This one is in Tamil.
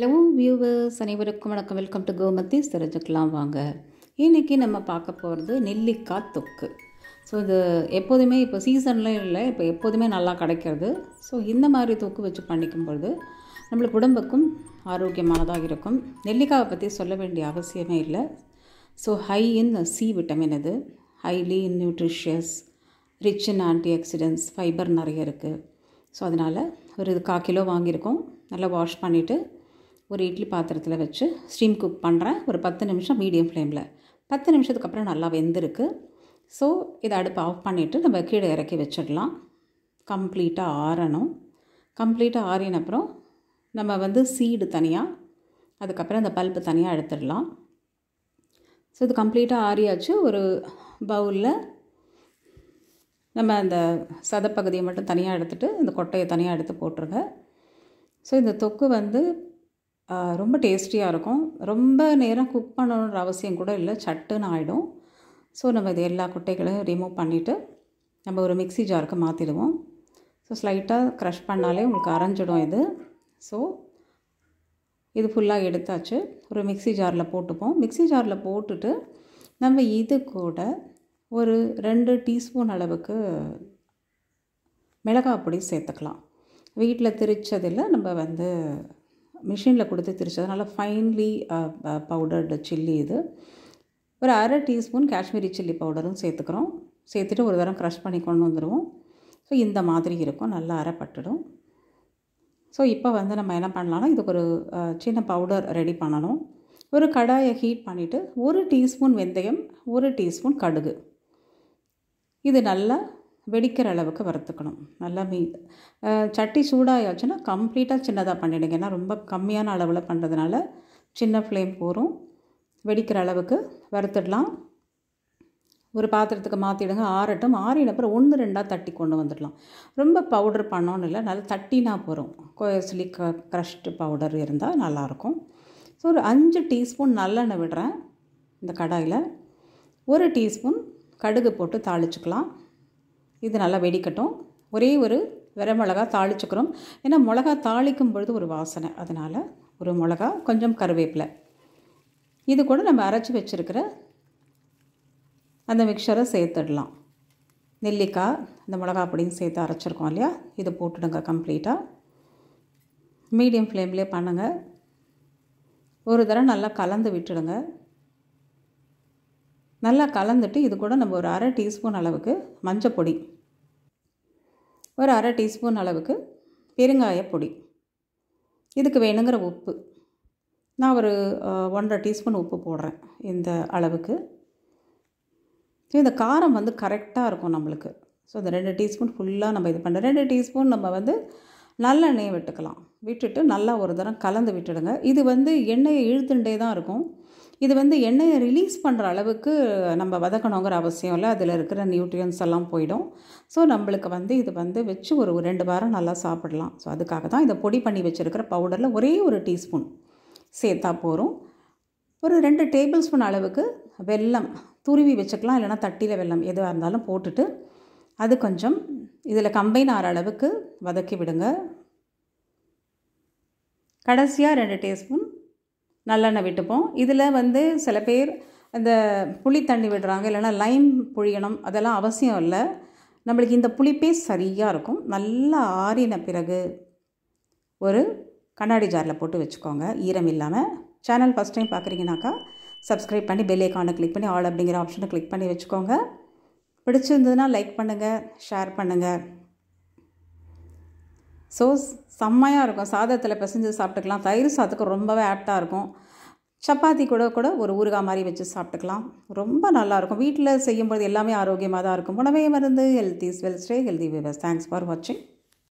ஹலோ வியூவர்ஸ் அனைவருக்கும் வணக்கம் வெல்கம் டு கோமத்தி தெரிஞ்சுக்கலாம் வாங்க இன்றைக்கி நம்ம பார்க்க போகிறது நெல்லிக்காய் தொக்கு ஸோ இது எப்போதுமே இப்போ சீசன்லாம் இல்லை இப்போ எப்போதுமே நல்லா கிடைக்கிறது ஸோ இந்த மாதிரி தொக்கு வச்சு பண்ணிக்கும் பொழுது நம்மளுக்கு உடம்புக்கும் ஆரோக்கியமானதாக இருக்கும் நெல்லிக்காவை பற்றி சொல்ல வேண்டிய அவசியமே இல்லை so high in C vitamin இது highly in nutritious rich in anti oxidants fibre நிறைய இருக்குது ஸோ அதனால் ஒரு இது கால் கிலோ வாங்கியிருக்கோம் நல்லா வாஷ் பண்ணிவிட்டு ஒரு இட்லி பாத்திரத்தில் வச்சு ஸ்டீம் குக் பண்ணுறேன் ஒரு பத்து நிமிஷம் மீடியம் ஃப்ளேமில் பத்து நிமிஷத்துக்கு அப்புறம் நல்லா வெந்திருக்கு ஸோ இதை அடுப்பு ஆஃப் பண்ணிவிட்டு நம்ம கீழே இறக்கி வச்சிடலாம் கம்ப்ளீட்டாக ஆறணும் கம்ப்ளீட்டாக ஆறின அப்புறம் நம்ம வந்து சீடு தனியாக அதுக்கப்புறம் அந்த பல்ப்பு தனியாக எடுத்துடலாம் ஸோ இது கம்ப்ளீட்டாக ஆறியாச்சு ஒரு பவுலில் நம்ம அந்த சதப்பகுதியை மட்டும் தனியாக எடுத்துகிட்டு இந்த கொட்டையை தனியாக எடுத்து போட்டுருங்க ஸோ இந்த தொக்கு வந்து ரொம்ப டேஸ்டியாக இருக்கும் ரொம்ப நேரம் குக் பண்ணணுன்ற அவசியம் கூட இல்லை சட்டுன்னு ஆகிடும் ஸோ நம்ம இது எல்லா குட்டைகளையும் ரிமூவ் பண்ணிவிட்டு நம்ம ஒரு மிக்சி ஜாருக்கு மாற்றிடுவோம் ஸோ ஸ்லைட்டாக க்ரஷ் பண்ணாலே உங்களுக்கு அரைஞ்சிடும் இது ஸோ இது ஃபுல்லாக எடுத்தாச்சு ஒரு மிக்சி ஜாரில் போட்டுப்போம் மிக்சி ஜாரில் போட்டுட்டு நம்ம இது கூட ஒரு ரெண்டு டீஸ்பூன் அளவுக்கு மிளகாய் பொடி சேர்த்துக்கலாம் வீட்டில் திரிச்சதில் நம்ம வந்து மிஷினில் கொடுத்து திரிச்சது நல்லா ஃபைன்லி பவுடர்டு சில்லி இது ஒரு அரை டீஸ்பூன் காஷ்மீரி சில்லி பவுடரும் சேர்த்துக்கிறோம் சேர்த்துட்டு ஒரு தரம் க்ரஷ் பண்ணி கொண்டு வந்துடுவோம் ஸோ இந்த மாதிரி இருக்கும் நல்லா அரைப்பட்டுடும் ஸோ இப்போ வந்து நம்ம என்ன பண்ணலாம்னா இதுக்கு ஒரு சின்ன பவுடர் ரெடி பண்ணணும் ஒரு கடாயை ஹீட் பண்ணிவிட்டு ஒரு டீஸ்பூன் வெந்தயம் ஒரு டீஸ்பூன் கடுகு இது நல்லா வெடிக்கிற அளவுக்கு வறுத்துக்கணும் நல்லா மீ சட்டி சூடாகியாச்சுன்னா கம்ப்ளீட்டாக சின்னதாக பண்ணிவிடுங்க ஏன்னா ரொம்ப கம்மியான அளவில் பண்ணுறதுனால சின்ன ஃப்ளேம் போகும் வெடிக்கிற அளவுக்கு வறுத்துடலாம் ஒரு பாத்திரத்துக்கு மாற்றிடுங்க ஆறட்டும் ஆறின அப்புறம் ஒன்று ரெண்டாக தட்டி கொண்டு வந்துடலாம் ரொம்ப பவுடர் பண்ணோன்னு இல்லை நல்லா தட்டினா போகிறோம் கோயஸ்லி க க்ரஷ்டு பவுடர் இருந்தால் நல்லாயிருக்கும் ஸோ ஒரு அஞ்சு டீஸ்பூன் நல்லெண்ணெய் விடுறேன் இந்த கடாயில் ஒரு டீஸ்பூன் கடுகு போட்டு தாளிச்சுக்கலாம் இது நல்லா வெடிக்கட்டும் ஒரே ஒரு வெற மிளகா தாளிச்சுக்கிறோம் ஏன்னா மிளகா தாளிக்கும் பொழுது ஒரு வாசனை அதனால் ஒரு மிளகா கொஞ்சம் கருவேப்பிலை இது கூட நம்ம அரைச்சி வச்சுருக்கிற அந்த மிக்சரை சேர்த்துடலாம் நெல்லிக்காய் இந்த மிளகா அப்படின்னு சேர்த்து அரைச்சிருக்கோம் இல்லையா இதை போட்டுடுங்க கம்ப்ளீட்டாக மீடியம் ஃப்ளேம்லேயே பண்ணுங்கள் ஒரு தடவை நல்லா கலந்து விட்டுடுங்க நல்லா கலந்துட்டு இது கூட நம்ம ஒரு அரை டீஸ்பூன் அளவுக்கு மஞ்சள் பொடி ஒரு அரை டீஸ்பூன் அளவுக்கு பெருங்காய பொடி இதுக்கு வேணுங்கிற உப்பு நான் ஒரு ஒன்றரை டீஸ்பூன் உப்பு போடுறேன் இந்த அளவுக்கு இந்த காரம் வந்து கரெக்டாக இருக்கும் நம்மளுக்கு ஸோ இந்த ரெண்டு டீஸ்பூன் ஃபுல்லாக நம்ம இது பண்ணுறோம் ரெண்டு டீஸ்பூன் நம்ம வந்து நல்லெண்ணெயை விட்டுக்கலாம் விட்டுட்டு நல்லா ஒரு தரம் கலந்து விட்டுடுங்க இது வந்து எண்ணெயை இழுத்துண்டே தான் இருக்கும் இது வந்து எண்ணெயை ரிலீஸ் பண்ணுற அளவுக்கு நம்ம வதக்கணுங்கிற அவசியம் இல்லை அதில் இருக்கிற நியூட்ரியன்ஸ் எல்லாம் போயிடும் ஸோ நம்மளுக்கு வந்து இது வந்து வச்சு ஒரு ரெண்டு வாரம் நல்லா சாப்பிடலாம் ஸோ அதுக்காக தான் இதை பொடி பண்ணி வச்சுருக்கிற பவுடரில் ஒரே ஒரு டீஸ்பூன் சேர்த்தா போகிறோம் ஒரு ரெண்டு டேபிள் ஸ்பூன் அளவுக்கு வெல்லம் துருவி வச்சுக்கலாம் இல்லைனா தட்டியில் வெல்லம் எதுவாக இருந்தாலும் போட்டுட்டு அது கொஞ்சம் இதில் கம்பைன் ஆகிற அளவுக்கு வதக்கி விடுங்க கடைசியாக ரெண்டு டேஸ்பூன் நல்லெண்ணெய் விட்டுப்போம் இதில் வந்து சில பேர் இந்த புளி தண்ணி விடுறாங்க இல்லைன்னா லைம் புழியணும் அதெல்லாம் அவசியம் இல்லை நம்மளுக்கு இந்த புளிப்பே சரியாக இருக்கும் நல்லா ஆறின பிறகு ஒரு கண்ணாடி ஜாரில் போட்டு வச்சுக்கோங்க ஈரம் இல்லாமல் சேனல் ஃபஸ்ட் டைம் பார்க்குறீங்கனாக்கா சப்ஸ்கிரைப் பண்ணி பெல் ஐக்கானை கிளிக் பண்ணி ஆல் அப்படிங்கிற ஆப்ஷனை கிளிக் பண்ணி வச்சுக்கோங்க பிடிச்சிருந்ததுன்னா லைக் பண்ணுங்கள் ஷேர் பண்ணுங்கள் ஸோ செம்மையாக இருக்கும் சாதத்தில் பிசைஞ்சு சாப்பிட்டுக்கலாம் தயிர் சாதத்துக்கு ரொம்பவே ஆப்டாக இருக்கும் சப்பாத்தி கூட கூட ஒரு ஊறுகாய் மாதிரி வச்சு சாப்பிட்டுக்கலாம் ரொம்ப நல்லாயிருக்கும் வீட்டில் செய்யும்போது எல்லாமே ஆரோக்கியமாக தான் இருக்கும் உணவே மருந்து healthy swell stay healthy ways thanks for வாட்சிங்